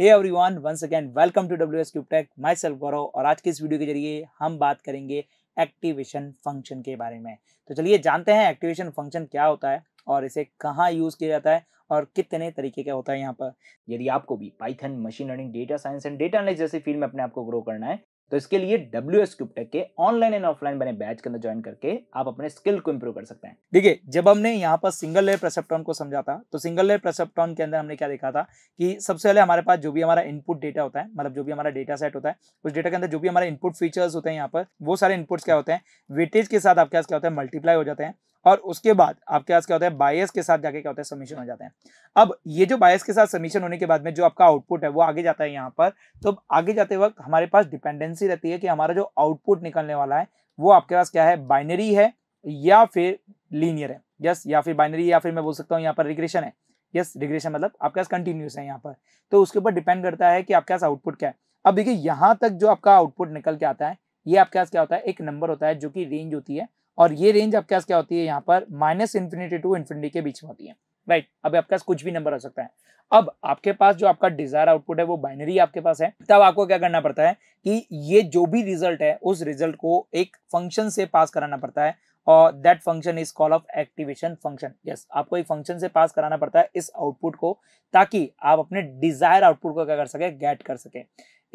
Hey everyone, once again, welcome to W S Tech. Myself self Gaurav और आज के इस वीडियो के जरिए हम बात करेंगे एक्टिवेशन फंक्शन के बारे में तो चलिए जानते हैं एक्टिवेशन फंक्शन क्या होता है और इसे कहाँ यूज़ किया जाता है और कितने तरीके का होता है यहाँ पर यदि आपको भी Python machine learning data science and data जैसे फील्ड में अपने आप को ग्रो करना है तो इसके लिए डब्ल्यू एस क्यूबटेक के ऑनलाइन एंड ऑफलाइन बने बैच के अंदर ज्वाइन करके आप अपने स्किल को इंप्रूव कर सकते हैं देखिए जब हमने यहाँ पर सिंगल लेयर प्रसप्टॉन को समझा था तो सिंगल लेयर प्रेसेप्टॉन के अंदर हमने क्या देखा था कि सबसे पहले हमारे पास जो भी हमारा इनपुट डेटा होता है मतलब जो भी हमारा डेटा सेट होता है उस डेटा के अंदर जो भी हमारे इनपुट फीचर्स होते हैं यहाँ पर वो सारे इनपुट्स क्या होते हैं वेटेज के साथ आपके पास क्या होता है मल्टीप्लाई हो जाते हैं और उसके बाद आपके पास क्या होता है बायस के साथ जाके क्या होता है समीशन हो जाते हैं अब ये जो बायस के साथ समीशन होने के बाद में जो आपका आउटपुट है वो आगे जाता है यहाँ पर तो आगे जाते वक्त हमारे पास डिपेंडेंसी रहती है कि हमारा जो आउटपुट निकलने वाला है वो आपके पास क्या है बाइनरी है या फिर लीनियर है यस या फिर बाइनरी या फिर मैं बोल सकता हूँ यहाँ पर रिग्रेशन है यस रिग्रेशन मतलब आपके पास कंटिन्यूस है यहाँ पर तो उसके ऊपर डिपेंड करता है कि आपके पास आउटपुट क्या है अब देखिए यहाँ तक जो आपका आउटपुट निकल के आता है ये आपके पास क्या होता है एक नंबर होता है जो कि रेंज होती है और ये रेंज आपके पास क्या होती है यहाँ पर माइनस इन्फिनिटी टू इन्फिनिटी के बीच में होती है राइट अब आपके पास कुछ भी नंबर हो सकता है अब आपके पास जो आपका डिजायर आउटपुट है वो बाइनरी आपके पास है तब आपको क्या करना पड़ता है कि ये जो भी रिजल्ट है उस रिजल्ट को एक फंक्शन से पास कराना पड़ता है और that function is call of activation function yes आपको एक फंक्शन से पास कराना पड़ता है इस आउटपुट को ताकि आप अपने डिजायर आउटपुट को क्या कर सके गेट कर सके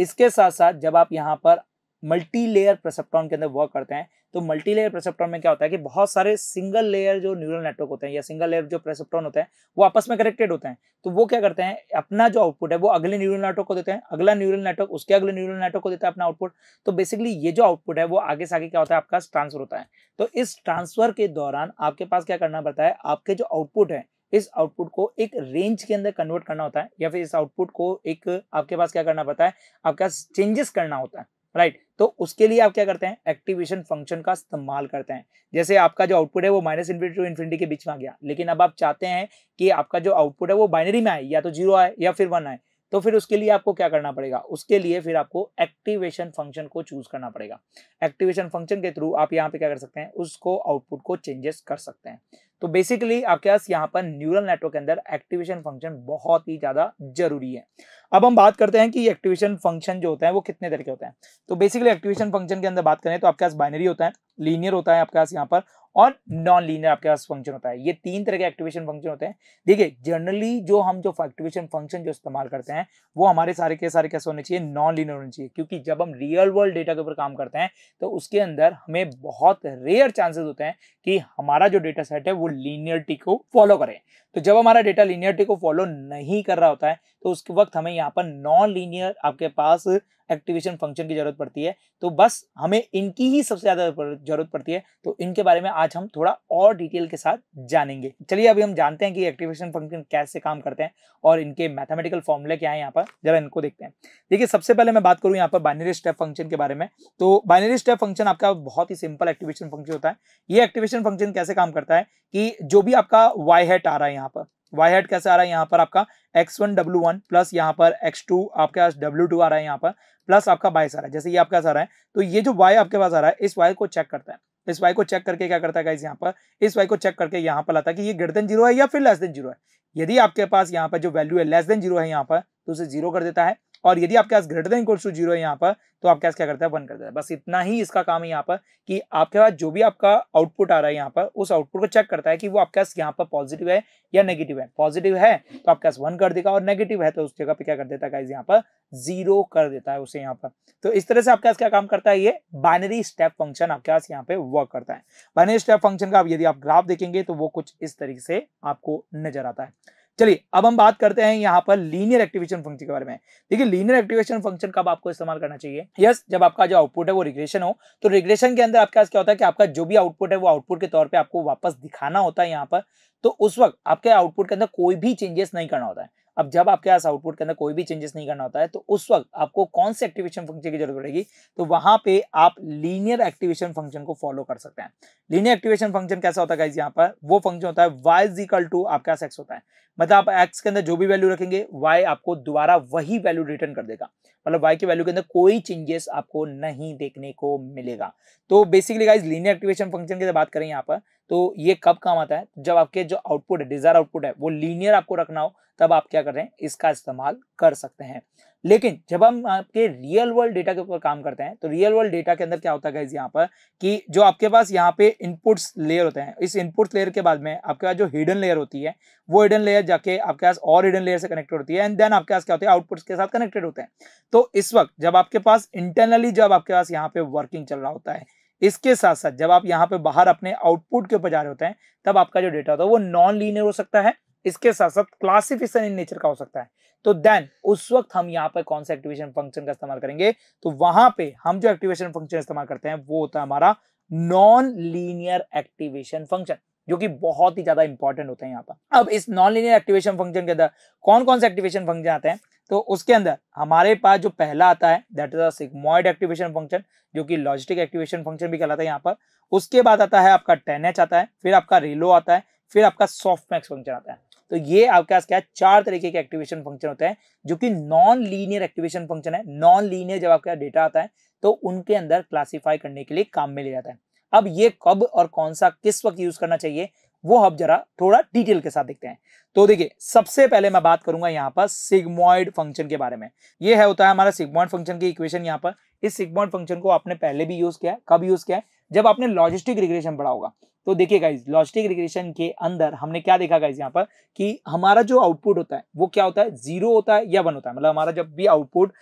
इसके साथ साथ जब आप यहाँ पर मल्टी लेयर के अंदर वर्क करते हैं तो मल्टी लेयर में क्या होता है कि बहुत सारे सिंगल लेयर जो न्यूरल नेटवर्क होते हैं या सिंगल लेयर जो प्रसप्टॉन होते हैं वो आपस में कनेक्टेड होते हैं तो वो क्या करते हैं अपना जो आउटपुट है वो अगले न्यूरल नेटवर्क को देते हैं अगला न्यूरल नेटवर्क उसके अगले न्यूरल नेटवर्क को देता है अपना आउटपुट तो बेसिकली ये जो आउटपुट है वो आगे से आगे क्या होता है आपका ट्रांसफर होता है तो इस ट्रांसफर के दौरान आपके पास क्या करना पड़ता है आपके जो आउटपुट है इस आउटपुट को एक रेंज के अंदर कन्वर्ट करना होता है या फिर इस आउटपुट को एक आपके पास क्या करना पड़ता है आपके पास चेंजेस करना होता है राइट तो उसके लिए आप क्या करते हैं एक्टिवेशन फंक्शन का इस्तेमाल करते हैं जैसे आपका जो आउटपुट है वो माइनस इन्फिनिटी टू इन्फिनिटी के बीच में आ गया लेकिन अब आप चाहते हैं कि आपका जो आउटपुट है वो बाइनरी में आए या तो जीरो आए या फिर वन आए तो फिर उसके लिए आपको क्या करना पड़ेगा उसके लिए फिर आपको एक्टिवेशन फंक्शन को चूज करना पड़ेगा एक्टिवेशन फंक्शन के थ्रू आप यहाँ पे क्या कर सकते हैं उसको आउटपुट को चेंजेस कर सकते हैं तो बेसिकली आपके पास यहाँ पर न्यूरल नेटवर्क के अंदर एक्टिवेशन फंक्शन बहुत ही ज्यादा जरूरी है अब हम बात करते हैं कि एक्टिवेशन फंक्शन जो होता है वो कितने तरह के होते हैं तो बेसिकली एक्टिवेशन फंक्शन के अंदर बात करें तो आपके पास बाइनरी होता है लीनियर होता है आपके पास यहाँ पर और नॉन लीनियर आपके पास फंक्शन होता है ये तीन तरह के एक्टिवेशन फंक्शन होते हैं देखिए जनरली जो हम जो एक्टिवेशन फंक्शन जो इस्तेमाल करते हैं वो हमारे सारे के सारे कैसे होने चाहिए नॉन लीनियर होने चाहिए क्योंकि जब हम रियल वर्ल्ड डेटा के ऊपर काम करते हैं तो उसके अंदर हमें बहुत रेयर चांसेस होते हैं कि हमारा जो डेटा सेट है वो लीनियरिटी को फॉलो करें तो जब हमारा डेटा लीनियरिटी को फॉलो नहीं कर रहा होता है तो उसके वक्त हमें यहाँ पर नॉन लीनियर आपके पास एक्टिवेशन फंक्शन की जरूरत पड़ती है तो बस हमें इनकी ही सबसे ज़्यादा जरूरत पड़ती है तो इनके बारे में आज हम थोड़ा और डिटेल के साथ जानेंगे चलिए अभी हम जानते हैं कि एक्टिवेशन फंक्शन कैसे काम करते हैं और इनके मैथमेटिकल फॉर्मूले क्या है यहाँ पर जरा इनको देखते हैं देखिए सबसे पहले मैं बात करूँ यहाँ पर बाइनरी स्टेप फंक्शन के बारे में तो बाइनरी स्टेप फंक्शन आपका बहुत ही सिंपल एक्टिवेशन फंक्शन होता है ये एक्टिवेशन फंक्शन कैसे काम करता है कि जो भी आपका वाई हेट आ रहा है यहाँ पर वाई हेड कैसे आ रहा है यहाँ पर आपका X one W one plus यहाँ पर एक्स टू आपके पास डब्ल्यू टू आ रहा है यहाँ पर प्लस आपका बाईस आ रहा है जैसे ये आपके पास आ रहा है तो ये जो वाई आपके पास आ रहा है इस वाई को चेक करता है इस वाई को चेक करके क्या करता है इस यहाँ पर इस वाई को चेक करके यहाँ पर लाता है कि ये ग्रेटर देन जीरो है या फिर लेस देन जीरो है यदि आपके पास यहाँ पर जो वैल्यू है लेस देन जीरो है यहाँ पर तो उसे जीरो कर देता है और यदि आपके पास ग्रेटर देन टू जीरो है यहाँ पर तो आपके पास क्या करता है बंद कर देता है बस इतना ही इसका काम है यहाँ पर कि आपके पास जो भी आपका आउटपुट आ रहा है यहाँ पर उस आउटपुट को चेक करता है कि वो आपके पास यहाँ पर पॉजिटिव है या नेगेटिव है पॉजिटिव है तो आपके पास वन कर देगा और नेगेटिव है तो उस जगह पर क्या कर देता है यहाँ पर जीरो कर देता है उसे यहाँ पर तो इस तरह से आपके पास क्या काम करता है ये बाइनरी स्टेप फंक्शन आपके पास यहाँ पे वर्क करता है बाइनरी स्टेप फंक्शन का यदि आप ग्राफ देखेंगे तो वो कुछ इस तरीके से आपको नजर आता है चलिए अब हम बात करते हैं यहाँ पर लीनियर एक्टिवेशन फंक्शन के बारे में देखिए लीनियर एक्टिवेशन फंक्शन कब आपको इस्तेमाल करना चाहिए यस yes, जब आपका जो आउटपुट है वो रिग्रेशन हो तो रिग्रेशन के अंदर आपके पास क्या होता है कि आपका जो भी आउटपुट है वो आउटपुट के तौर पर आपको वापस दिखाना होता है यहाँ पर तो उस वक्त आपके आउटपुट के अंदर कोई भी चेंजेस नहीं करना होता है अब जब आपके पास आउटपुट के अंदर कोई भी चेंजेस नहीं करना होता है तो उस वक्त आपको कौन से एक्टिवेशन फंक्शन की जरूरत पड़ेगी तो वहां पे आप लीनियर एक्टिवेशन फंक्शन को फॉलो कर सकते हैं लीनियर एक्टिवेशन फंक्शन कैसा होता है यहाँ पर वो फंक्शन होता है वाई इज इक्वल टू आपके पास एक्स होता है मतलब आप एक्स के अंदर जो भी वैल्यू रखेंगे वाई आपको दोबारा वही वैल्यू रिटर्न कर देगा मतलब वाई के वैल्यू के अंदर कोई चेंजेस आपको नहीं देखने को मिलेगा तो basically guys linear activation function की बात करें यहाँ पर तो ये कब काम आता है जब आपके जो आउटपुट है डिजायर आउटपुट है वो लीनियर आपको रखना हो तब आप क्या कर रहे हैं इसका इस्तेमाल कर सकते हैं लेकिन जब हम आपके रियल वर्ल्ड डेटा के ऊपर काम करते हैं तो रियल वर्ल्ड डेटा के अंदर क्या होता है यहाँ पर कि जो आपके पास यहाँ पे इनपुट्स लेयर होते हैं इस इनपुट्स लेयर के बाद में आपके पास जो हिडन लेयर होती है वो हिडन लेयर जाके आपके पास और हिडन लेयर से कनेक्टेड होती है एंड देन आपके पास क्या होता है आउटपुट्स के साथ कनेक्टेड होते हैं तो इस वक्त जब आपके पास इंटरनली जब आपके पास यहाँ पे वर्किंग चल रहा होता है इसके साथ साथ जब आप यहाँ पे बाहर अपने आउटपुट के ऊपर जा रहे होते हैं तब आपका जो डेटा होता है वो नॉन लीनियर हो सकता है इसके साथ साथ क्लासिफिकेशन इन नेचर का हो सकता है तो देन उस वक्त हम यहाँ पर कौन सा एक्टिवेशन फंक्शन का इस्तेमाल करेंगे तो वहां पे हम जो एक्टिवेशन फंक्शन इस्तेमाल करते हैं वो होता है हमारा नॉन लीनियर एक्टिवेशन फंक्शन जो कि बहुत ही ज्यादा इंपॉर्टेंट होता है यहाँ पर अब इस नॉन लीनियर एक्टिवेशन फंक्शन के अंदर कौन कौन से एक्टिवेशन फंक्शन आते हैं तो उसके अंदर हमारे पास जो पहला आता है that is sigmoid activation function जो कि लॉजिस्टिक एक्टिवेशन फंक्शन भी कहलाता है यहाँ पर उसके बाद आता है आपका टेन आता है फिर आपका रिलो आता है फिर आपका सॉफ्ट मैक्स फंक्शन आता है तो ये आपके पास क्या है चार तरीके के एक्टिवेशन फंक्शन होते हैं जो कि नॉन लीनियर एक्टिवेशन फंक्शन है नॉन लीनियर जब आपके डेटा आता है तो उनके अंदर क्लासीफाई करने के लिए काम में लिया जाता है अब ये कब और कौन सा किस वक्त यूज करना चाहिए वो हम जरा थोड़ा डिटेल के साथ देखते हैं तो देखिए सबसे पहले मैं बात करूंगा यहाँ पर सिग्मोइड फंक्शन के बारे में ये है होता है हमारा सिग्मोइड फंक्शन की इक्वेशन यहाँ पर इस सिग्मोइड फंक्शन को आपने पहले भी यूज किया कब यूज किया जब आपने लॉजिस्टिक रिग्रेशन पढ़ा होगा तो देखिए गाइज लॉजिस्टिक रिग्रेशन के अंदर हमने क्या देखा गाइज यहाँ पर कि हमारा जो आउटपुट होता है वो क्या होता है जीरो होता है या वन होता है मतलब हमारा जब भी आउटपुट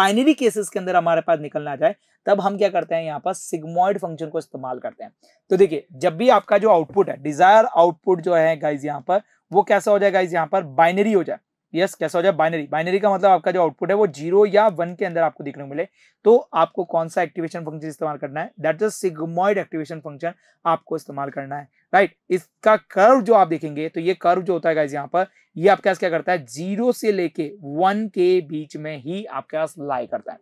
बाइनरी केसेस के अंदर हमारे पास निकलना आ जाए तब हम क्या करते हैं यहाँ पर सिग्मोइड फंक्शन को इस्तेमाल करते हैं तो देखिए जब भी आपका जो आउटपुट है डिजायर आउटपुट जो है गाइज यहाँ पर वो कैसा हो जाए गाइज यहाँ पर बाइनरी हो जाए यस कैसा हो जाए बाइनरी बाइनरी का मतलब आपका जो आउटपुट है वो जीरो या वन के अंदर आपको देखने को मिले तो आपको कौन सा एक्टिवेशन फंक्शन इस्तेमाल करना है that is sigmoid activation function आपको इस्तेमाल करना है राइट right? इसका कर्व जो आप देखेंगे तो ये कर्व जो होता है यहाँ पर ये आपके पास क्या करता है जीरो से लेके वन के बीच में ही आपके पास लाई करता है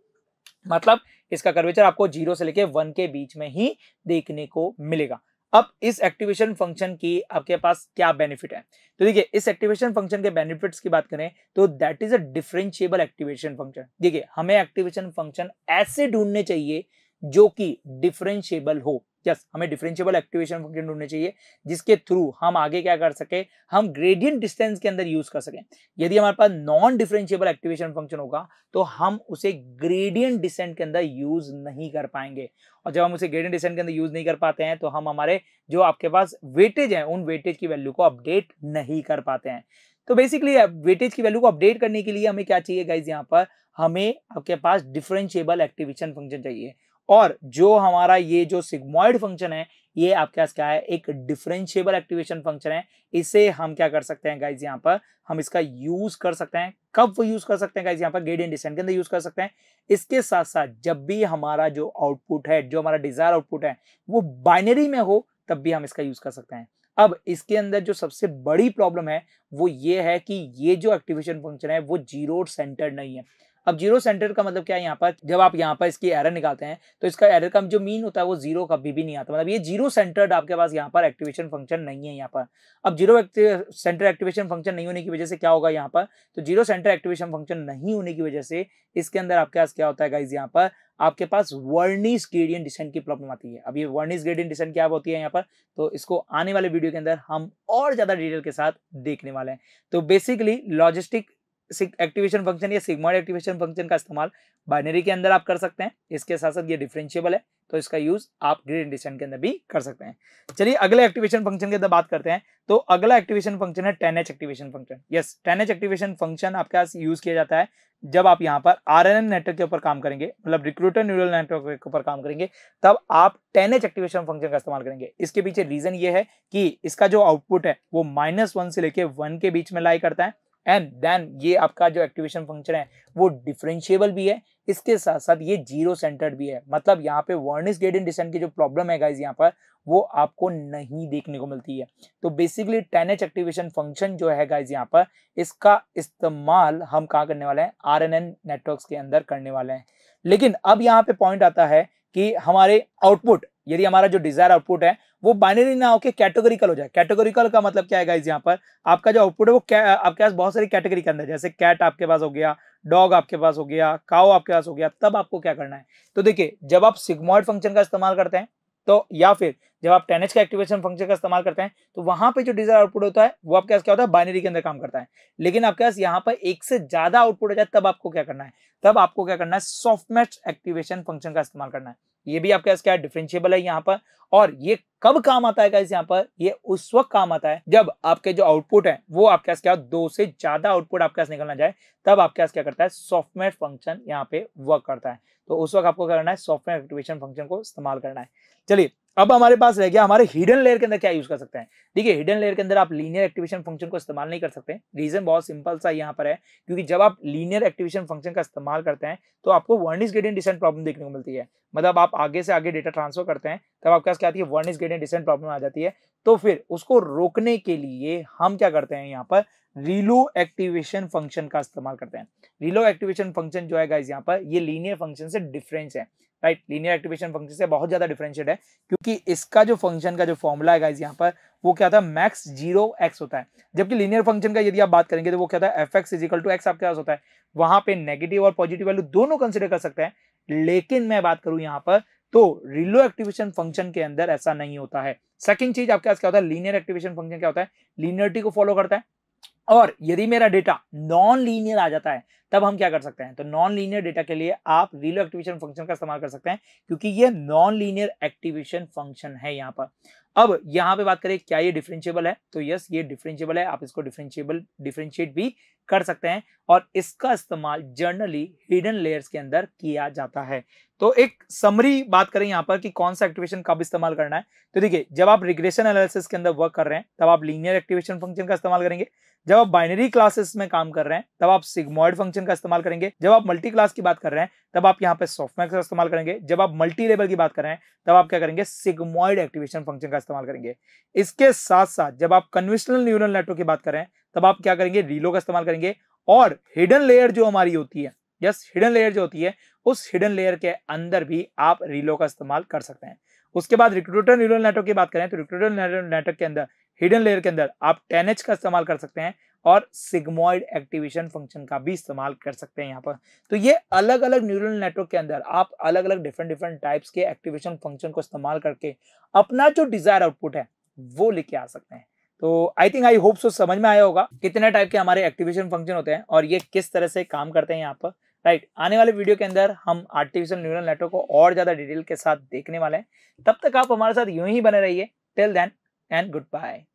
मतलब इसका कर्वेचर आपको जीरो से लेके वन के बीच में ही देखने को मिलेगा अब इस एक्टिवेशन फंक्शन की आपके पास क्या बेनिफिट है तो देखिए इस एक्टिवेशन फंक्शन के बेनिफिट्स की बात करें तो that is a differentiable activation function देखिए हमें एक्टिवेशन फंक्शन ऐसे ढूंढने चाहिए जो कि डिफरेंशियबल हो यस हमें डिफरेंशियबल एक्टिवेशन फंक्शन ढूंढने चाहिए जिसके थ्रू हम आगे क्या कर सके हम ग्रेडियंट डिस्टेंस के अंदर यूज कर सकें यदि हमारे पास नॉन डिफरेंशियबल एक्टिवेशन फंक्शन होगा तो हम उसे ग्रेडियंट डिसेंट के अंदर यूज नहीं कर पाएंगे और जब हम उसे ग्रेडियंट डिसेंट के अंदर यूज नहीं कर पाते हैं तो हम हमारे जो आपके पास वेटेज है उन वेटेज की वैल्यू को अपडेट नहीं कर पाते हैं तो बेसिकली वेटेज की वैल्यू को अपडेट करने के लिए हमें क्या चाहिए गाइज यहाँ पर हमें आपके पास डिफरेंशियबल एक्टिवेशन फंक्शन चाहिए और जो हमारा ये जो सिग्मोइड फंक्शन है ये आपके पास क्या है एक डिफरेंशियबल एक्टिवेशन फंक्शन है इसे हम क्या कर सकते हैं गाइज यहाँ पर हम इसका यूज कर सकते हैं कब यूज कर सकते हैं गाइज यहाँ पर गेडियन डिसेंट के अंदर यूज कर सकते हैं इसके साथ साथ जब भी हमारा जो आउटपुट है जो हमारा डिजायर आउटपुट है वो बाइनरी में हो तब भी हम इसका यूज कर सकते हैं अब इसके अंदर जो सबसे बड़ी प्रॉब्लम है वो ये है कि ये जो एक्टिवेशन फंक्शन है वो जीरो सेंटर नहीं है अब जीरो सेंटर का मतलब क्या है यहाँ पर जब आप यहाँ पर इसकी एरर निकालते हैं तो इसका एरर का जो मीन होता है वो जीरो कभी भी नहीं आता मतलब ये जीरो सेंटर्ड आपके पास यहाँ पर एक्टिवेशन फंक्शन नहीं है यहाँ पर अब जीरो सेंटर एक्टिवेशन फंक्शन नहीं होने की वजह से क्या होगा यहाँ पर तो जीरो सेंटर एक्टिवेशन फंक्शन नहीं होने की वजह से इसके अंदर आपके पास क्या होता है गाइज यहाँ पर आपके पास वर्निस ग्रेडियन डिसेंट की प्रॉब्लम आती है अब ये वर्निस ग्रेडियन डिसेंट क्या होती है यहाँ पर तो इसको आने वाले वीडियो के अंदर हम और ज़्यादा डिटेल के साथ देखने वाले हैं तो बेसिकली लॉजिस्टिक एक्टिवेशन फंक्शन या सिग्मॉइड एक्टिवेशन फंक्शन का इस्तेमाल बाइनरी के अंदर आप कर सकते हैं इसके साथ साथ ये डिफरेंशिएबल है तो इसका यूज आप ग्रेड इंडिशन के अंदर भी कर सकते हैं चलिए अगले एक्टिवेशन फंक्शन के अंदर बात करते हैं तो अगला एक्टिवेशन फंक्शन है tan activation function yes tan activation function आपके पास यूज किया जाता है जब आप यहाँ पर आर नेटवर्क के ऊपर काम करेंगे मतलब रिक्रूटर न्यूरल नेटवर्क के ऊपर काम करेंगे तब आप टेन एक्टिवेशन फंक्शन का इस्तेमाल करेंगे इसके पीछे रीजन ये है कि इसका जो आउटपुट है वो माइनस वन से लेके वन के बीच में लाई करता है एंड देन ये आपका जो एक्टिवेशन फंक्शन है वो डिफरेंशिएबल भी है इसके साथ साथ ये जीरो सेंटर्ड भी है मतलब यहाँ पे वर्निस ग्रेडियंट डिसेंट की जो प्रॉब्लम है गाइज यहाँ पर वो आपको नहीं देखने को मिलती है तो basically tan H activation function जो है गाइज यहाँ पर इसका इस्तेमाल हम कहाँ करने वाले हैं आर एन एन नेटवर्क के अंदर करने वाले हैं लेकिन अब यहाँ पे पॉइंट आता है कि हमारे आउटपुट यदि हमारा जो डिजायर आउटपुट है वो बाइनरी ना होकर कैटेगोरिकल हो जाए कैटेगोरिकल का मतलब क्या है गाइज यहाँ पर आपका जो आउटपुट है वो आपके पास बहुत सारी कैटेगरी के अंदर जैसे कैट आपके पास हो गया डॉग आपके पास हो गया काओ आपके पास हो गया तब आपको क्या करना है तो देखिए जब आप सिग्मॉइड फंक्शन का इस्तेमाल करते हैं तो या फिर जब आप टेनएच का एक्टिवेशन फंक्शन का इस्तेमाल करते हैं तो वहां पे जो डिजायर आउटपुट होता है वो आपके पास क्या होता है बाइनरी के अंदर काम करता है लेकिन आपके पास यहाँ पर एक से ज्यादा आउटपुट हो जाए तब आपको क्या करना है तब आपको क्या करना है सॉफ्टमैच एक्टिवेशन फंक्शन का इस्तेमाल करना है ये भी आपके पास क्या डिफरेंशियबल है यहाँ पर और ये कब काम आता है गाइस यहाँ पर ये उस वक्त काम आता है जब आपके जो आउटपुट है वो आपके पास क्या दो से ज्यादा आउटपुट आपके पास निकलना जाए तब आपके पास क्या करता है सॉफ्टवेयर फंक्शन यहाँ पे वर्क करता है तो उस वक्त आपको क्या करना है सॉफ्टवेयर एक्टिवेशन फंक्शन को इस्तेमाल करना है चलिए अब हमारे पास रह गया हमारे हिडन लेयर के अंदर क्या यूज कर सकते हैं देखिए हिडन लेयर के अंदर आप लीनियर एक्टिवेशन फंक्शन को इस्तेमाल नहीं कर सकते रीजन बहुत सिंपल सा यहाँ पर है क्योंकि जब आप लीनियर एक्टिवेशन फंक्शन का इस्तेमाल करते हैं तो आपको वर्निस ग्रेडियंट डिसेंट प्रॉब्लम देखने को मिलती है मतलब आप आगे से आगे डेटा ट्रांसफर करते हैं तब आपके पास क्या आती है वर्निस ग्रेडियंट डिसेंट प्रॉब्लम आ जाती है तो फिर उसको रोकने के लिए हम क्या करते हैं यहाँ पर रिलो एक्टिवेशन फंक्शन का इस्तेमाल करते हैं रिलो एक्टिवेशन फंक्शन जो है गाइज यहाँ पर ये लीनियर फंक्शन से डिफरेंस है राइट लीनियर एक्टिवेशन फंक्शन से बहुत ज्यादा डिफरेंशियट है क्योंकि इसका जो फंक्शन का जो फॉर्मूला है गाइज यहाँ पर वो क्या था मैक्स जीरो एक्स होता है जबकि लीनियर फंक्शन का यदि आप बात करेंगे तो वो क्या था F X is equal to X आपके पास होता है वहां पे नेगेटिव और पॉजिटिव वैल्यू दोनों कंसिडर कर सकते हैं लेकिन मैं बात करूं यहाँ पर तो रिलो एक्टिवेशन फंक्शन के अंदर ऐसा नहीं होता है सेकंड चीज आपके पास क्या होता है लीनियर एक्टिवेशन फंक्शन क्या होता है लीनियरिटी को फॉलो करता है और यदि मेरा डेटा नॉन लीनियर आ जाता है तब हम क्या कर सकते हैं तो नॉन लीनियर डेटा के लिए आप रिलो एक्टिवेशन फंक्शन का इस्तेमाल कर सकते हैं क्योंकि ये नॉन लीनियर एक्टिवेशन फंक्शन है यहाँ पर अब यहाँ पे बात करें क्या ये डिफरेंशियबल है तो यस ये डिफरेंशिएबल है आप इसको डिफरेंशियबल डिफरेंशिएट भी कर सकते हैं और इसका इस्तेमाल जर्नली हिडन लेयर्स के अंदर किया जाता है तो एक समरी बात करें यहाँ पर कि कौन सा एक्टिवेशन कब इस्तेमाल करना है तो देखिए जब आप रिग्रेशन एनालिसिस के अंदर वर्क कर रहे हैं तब आप लीनियर एक्टिवेशन फंक्शन का इस्तेमाल करेंगे जब आप बाइनरी क्लासेस में काम कर रहे हैं तब आप सिग्मोइड फंक्शन का इस्तेमाल करेंगे जब आप मल्टी क्लास की बात कर रहे हैं तब आप यहाँ पे सॉफ्टमैक्स का इस्तेमाल करेंगे जब आप मल्टी लेवल की बात कर रहे हैं तब आप क्या करेंगे सिग्मोइड एक्टिवेशन फंक्शन का इस्तेमाल करेंगे इसके साथ साथ जब आप कन्वेंशनल न्यूरल नेटवर्क की बात कर रहे हैं तब आप क्या करेंगे रीलो का इस्तेमाल करेंगे और हिडन लेयर जो हमारी होती है यस हिडन लेयर जो होती है उस हिडन लेयर के अंदर भी आप रीलो का इस्तेमाल कर सकते हैं उसके बाद रिक्रूटर न्यूरल नेटवर्क की बात करें तो रिक्रूटर नेटवर्क के अंदर हिडन लेयर के अंदर आप टेन का इस्तेमाल कर सकते हैं और सिग्मोइड एक्टिवेशन फंक्शन का भी इस्तेमाल कर सकते हैं यहाँ पर तो ये अलग अलग न्यूरल नेटवर्क के अंदर आप अलग अलग डिफरेंट डिफरेंट टाइप्स के एक्टिवेशन फंक्शन को इस्तेमाल करके अपना जो डिजायर आउटपुट है वो लेके आ सकते हैं तो I think I hope so समझ में आया होगा कितने टाइप के हमारे एक्टिवेशन फंक्शन होते हैं और ये किस तरह से काम करते हैं यहाँ पर राइट right. आने वाले वीडियो के अंदर हम आर्टिफिशियल न्यूरल नेटवर्क को और ज़्यादा डिटेल के साथ देखने वाले हैं तब तक आप हमारे साथ यूं ही बने रहिए टिल देन and goodbye.